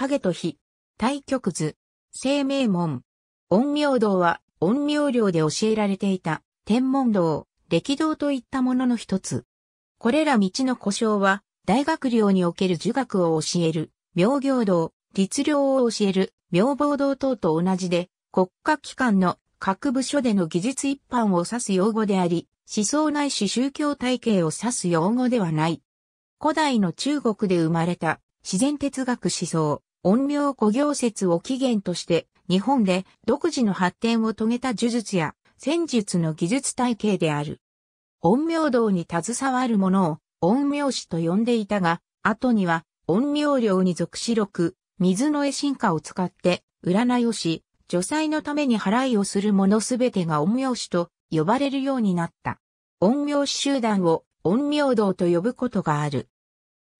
影と火、対極図、生命門。陰陽道は、陰陽寮で教えられていた、天文道、歴道といったものの一つ。これら道の故障は、大学寮における儒学を教える、妙行道、律令を教える、妙房道等と同じで、国家機関の各部署での技術一般を指す用語であり、思想ないし宗教体系を指す用語ではない。古代の中国で生まれた自然哲学思想、陰陽古行説を起源として、日本で独自の発展を遂げた呪術や戦術の技術体系である。陰陽道に携わる者を陰陽師と呼んでいたが、後には陰陽寮に属し六、水の絵進化を使って、占いをし、除災のために払いをする者すべてが陰陽師と呼ばれるようになった。陰陽師集団を陰陽道と呼ぶことがある。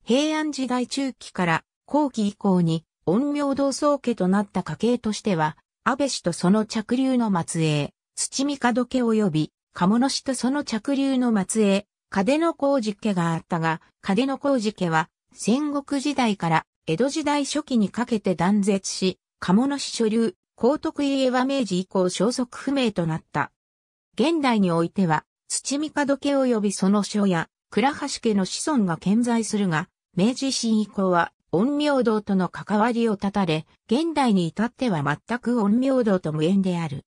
平安時代中期から後期以降に陰陽同窓家となった家系としては、安倍氏とその着流の末裔、土見門家及び、鴨野氏とその着流の末裔、風の工事家があったが、風の工事家は、戦国時代から江戸時代初期にかけて断絶し、鴨野氏所流、高徳家は明治以降消息不明となった。現代においては、土見門家及びその書や、倉橋家の子孫が健在するが、明治維新以降は、陰陽道との関わりを断たれ、現代に至っては全く陰陽道と無縁である。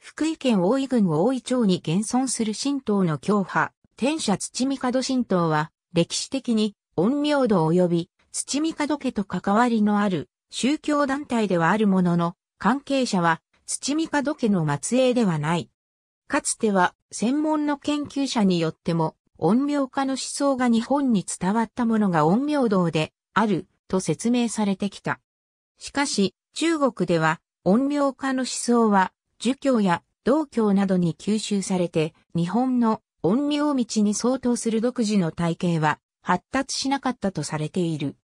福井県大井郡大井町に現存する神道の教派、天社土門神道は、歴史的に陰陽道及び土門家と関わりのある宗教団体ではあるものの、関係者は土門家の末裔ではない。かつては専門の研究者によっても、陰陽家の思想が日本に伝わったものが陰陽道で、あると説明されてきた。しかし、中国では、音量化の思想は、儒教や道教などに吸収されて、日本の音量道に相当する独自の体系は、発達しなかったとされている。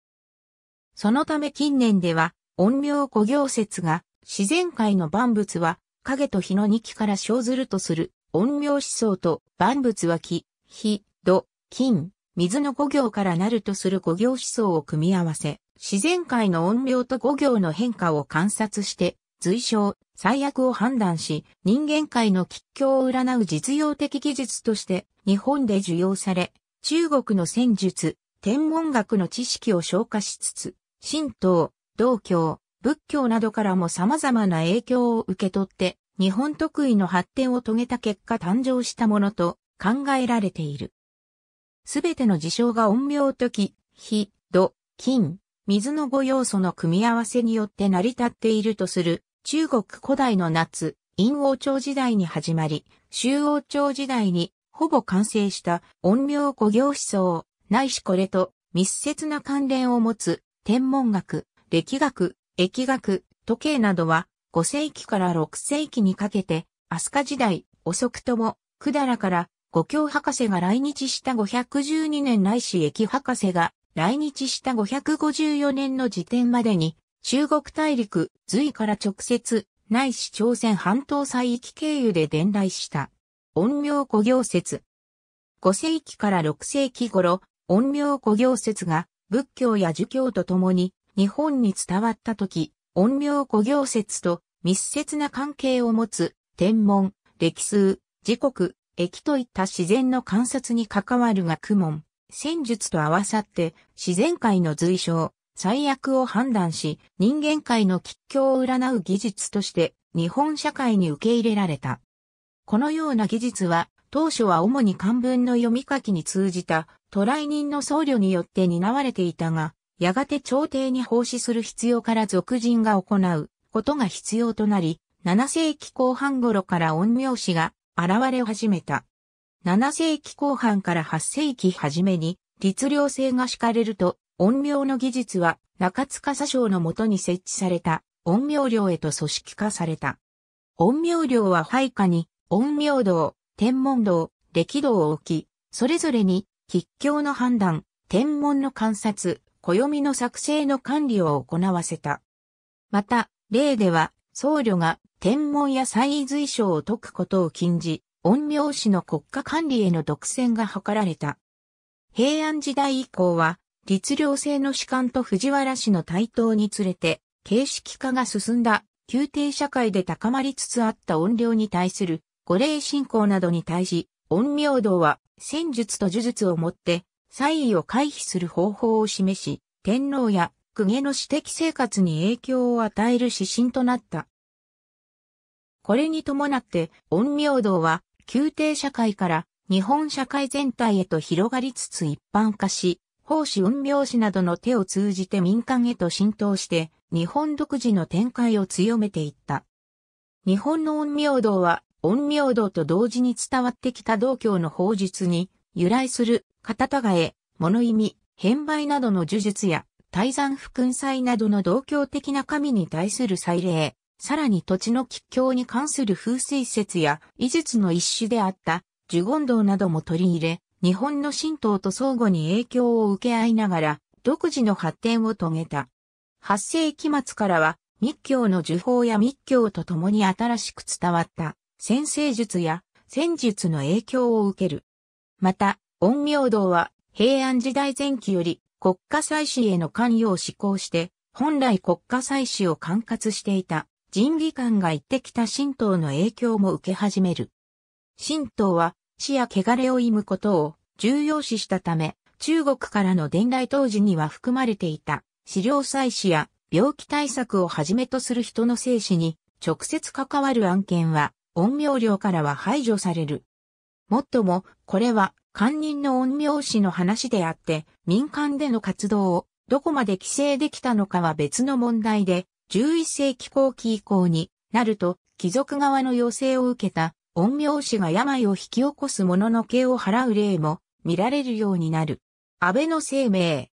そのため近年では、音量古行説が、自然界の万物は、影と日の二期から生ずるとする、音量思想と万物は木、火、土、金、水の五行からなるとする五行思想を組み合わせ、自然界の音量と五行の変化を観察して、随称、最悪を判断し、人間界の吉凶を占う実用的技術として、日本で受容され、中国の戦術、天文学の知識を消化しつつ、神道、道教、仏教などからも様々な影響を受け取って、日本特異の発展を遂げた結果誕生したものと考えられている。すべての事象が音名とき、火、土、金、水の五要素の組み合わせによって成り立っているとする、中国古代の夏、陰王朝時代に始まり、周王朝時代にほぼ完成した音名古行思想、ないしこれと密接な関連を持つ天文学、歴学、疫学、時計などは5世紀から6世紀にかけて、飛鳥時代、遅くとも、百済から五教博士が来日した512年来市駅博士が来日した554年の時点までに、中国大陸、隋から直接、内市朝鮮半島西域経由で伝来した。音明古行説。5世紀から6世紀頃、音明古行説が仏教や儒教とともに日本に伝わった時、音明古行説と密接な関係を持つ天文、歴数、時刻、液といった自然の観察に関わる学問、戦術と合わさって自然界の随象、最悪を判断し、人間界の吉境を占う技術として日本社会に受け入れられた。このような技術は、当初は主に漢文の読み書きに通じた、渡来人の僧侶によって担われていたが、やがて朝廷に奉仕する必要から俗人が行うことが必要となり、7世紀後半頃から陰陽師が現れ始めた。7世紀後半から8世紀初めに、律令制が敷かれると、音量の技術は中塚佐将のもとに設置された音量寮へと組織化された。音量寮は配下に音量道、天文道、歴道を置き、それぞれに吉凶の判断、天文の観察、暦の作成の管理を行わせた。また、例では、僧侶が天文や祭随書を解くことを禁じ、陰陽師の国家管理への独占が図られた。平安時代以降は、律令制の士官と藤原氏の台頭につれて、形式化が進んだ、宮廷社会で高まりつつあった音量に対する、五霊信仰などに対し、陰陽道は、戦術と呪術をもって、差異を回避する方法を示し、天皇や公家の私的生活に影響を与える指針となった。これに伴って、陰陽道は、宮廷社会から日本社会全体へと広がりつつ一般化し、奉仕陰陽師などの手を通じて民間へと浸透して、日本独自の展開を強めていった。日本の陰陽道は、陰陽道と同時に伝わってきた道教の法術に由来する、片たがえ、物意味、変売などの呪術や、大山福君祭などの道教的な神に対する祭礼、さらに土地の吉祥に関する風水説や、医術の一種であった、呪言道なども取り入れ、日本の神道と相互に影響を受け合いながら、独自の発展を遂げた。8世紀末からは、密教の呪法や密教と共に新しく伝わった、先生術や戦術の影響を受ける。また、陰陽道は、平安時代前期より、国家祭祀への関与を施行して、本来国家祭祀を管轄していた人技官が行ってきた神道の影響も受け始める。神道は死や汚れを意むことを重要視したため、中国からの伝来当時には含まれていた、資料採取や病気対策をはじめとする人の生死に直接関わる案件は、陰陽寮からは排除される。もっとも、これは官人の陰陽師の話であって、民間での活動をどこまで規制できたのかは別の問題で、11世紀後期以降になると、貴族側の要請を受けた陰陽師が病を引き起こす者の刑を払う例も見られるようになる。安倍の生命。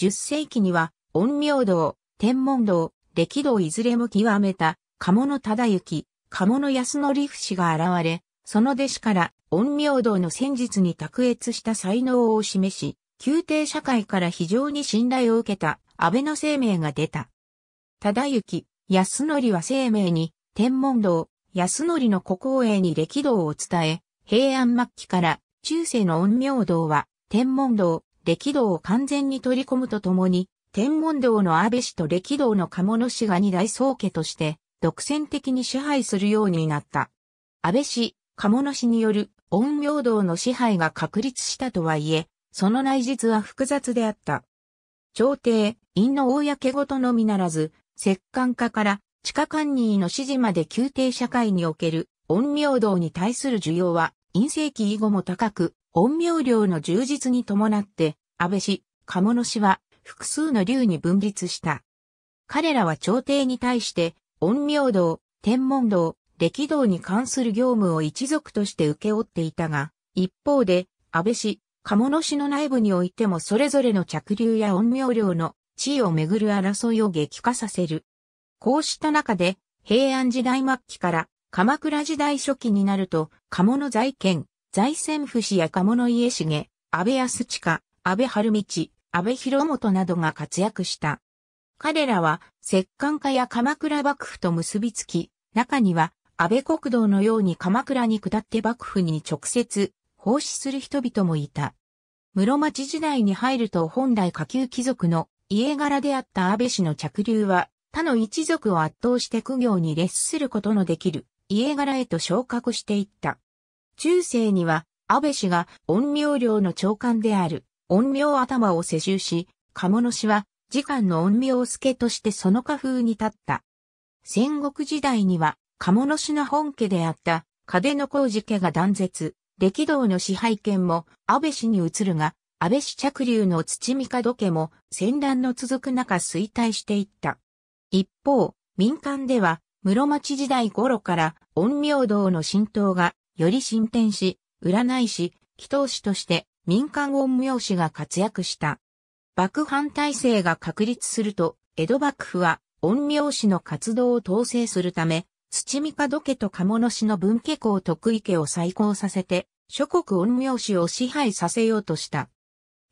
10世紀には、陰陽道、天文道、歴道いずれも極めた、鴨の忠行、鴨の利則氏が現れ、その弟子から陰陽道の戦術に卓越した才能を示し、宮廷社会から非常に信頼を受けた安倍の生命が出た。忠行、安則は生命に、天文道、安則の国王へに歴道を伝え、平安末期から中世の陰陽道は、天文道、歴道を完全に取り込むとともに、天文道の安倍氏と歴道の鴨野氏が二大宗家として、独占的に支配するようになった。安倍氏、鴨野氏による陰陽道の支配が確立したとはいえ、その内実は複雑であった。朝廷、陰の公ごとのみならず、摂関家から地下官理の指示まで宮廷社会における陰陽道に対する需要は、陰性期以後も高く、陰陽量の充実に伴って、安倍氏、鴨野氏は複数の流に分立した。彼らは朝廷に対して、陰陽道、天文道、歴道に関する業務を一族として受け負っていたが、一方で、安倍氏、鴨野氏の内部においてもそれぞれの着流や陰陽量の地位をめぐる争いを激化させる。こうした中で、平安時代末期から鎌倉時代初期になると、鴨野財県、財政府氏や鴨野家重、安倍康親、安倍春道、安倍広元などが活躍した。彼らは、摂関家や鎌倉幕府と結びつき、中には、安倍国道のように鎌倉に下って幕府に直接奉仕する人々もいた。室町時代に入ると本来下級貴族の家柄であった安倍氏の着流は他の一族を圧倒して苦行に列することのできる家柄へと昇格していった。中世には安倍氏が陰陽領の長官である陰陽頭を世襲し、鴨野氏は時間の陰陽助としてその家風に立った。戦国時代には鴨野氏の本家であった、ノコウジ家が断絶、歴道の支配権も安倍氏に移るが、安倍氏着流の土帝家も戦乱の続く中衰退していった。一方、民間では、室町時代頃から陰陽道の浸透がより進展し、占い師、祈祷師として民間陰陽師が活躍した。幕藩体制が確立すると、江戸幕府は陰陽師の活動を統制するため、土見門家と鴨野氏の分家公徳池家を再興させて、諸国陰陽師を支配させようとした。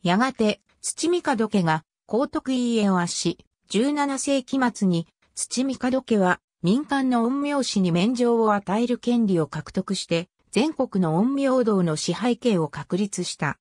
やがて、土見門家が、高徳家を圧し、17世紀末に、土見門家は、民間の陰陽師に免状を与える権利を獲得して、全国の陰陽道の支配権を確立した。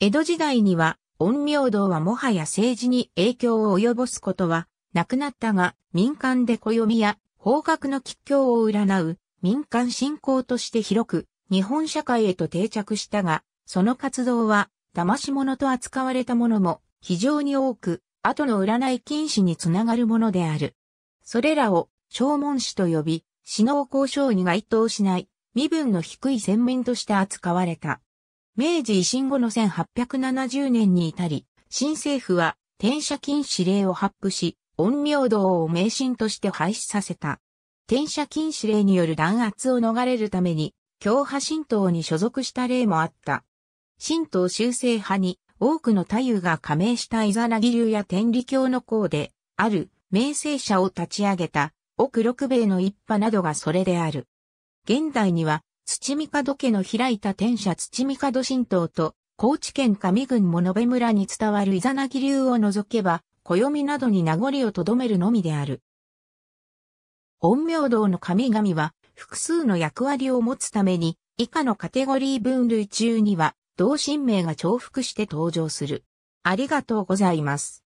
江戸時代には、陰陽道はもはや政治に影響を及ぼすことはなくなったが、民間で暦や方角の吉凶を占う民間信仰として広く日本社会へと定着したが、その活動は騙し物と扱われたものも非常に多く、後の占い禁止につながるものである。それらを証文師と呼び、死の交渉に該当しない身分の低い先民として扱われた。明治維新後の1870年に至り、新政府は転写禁止令を発布し、陰陽道を迷信として廃止させた。転写禁止令による弾圧を逃れるために、強派神道に所属した例もあった。神道修正派に多くの太夫が加盟したイザナギ流や天理教の校で、ある名声者を立ち上げた、奥六兵衛の一派などがそれである。現代には、土門家の開いた天社土門神道と、高知県上郡物部村に伝わるイザナギ流を除けば、暦などに名残をとどめるのみである。陰陽道の神々は複数の役割を持つために以下のカテゴリー分類中には同神名が重複して登場する。ありがとうございます。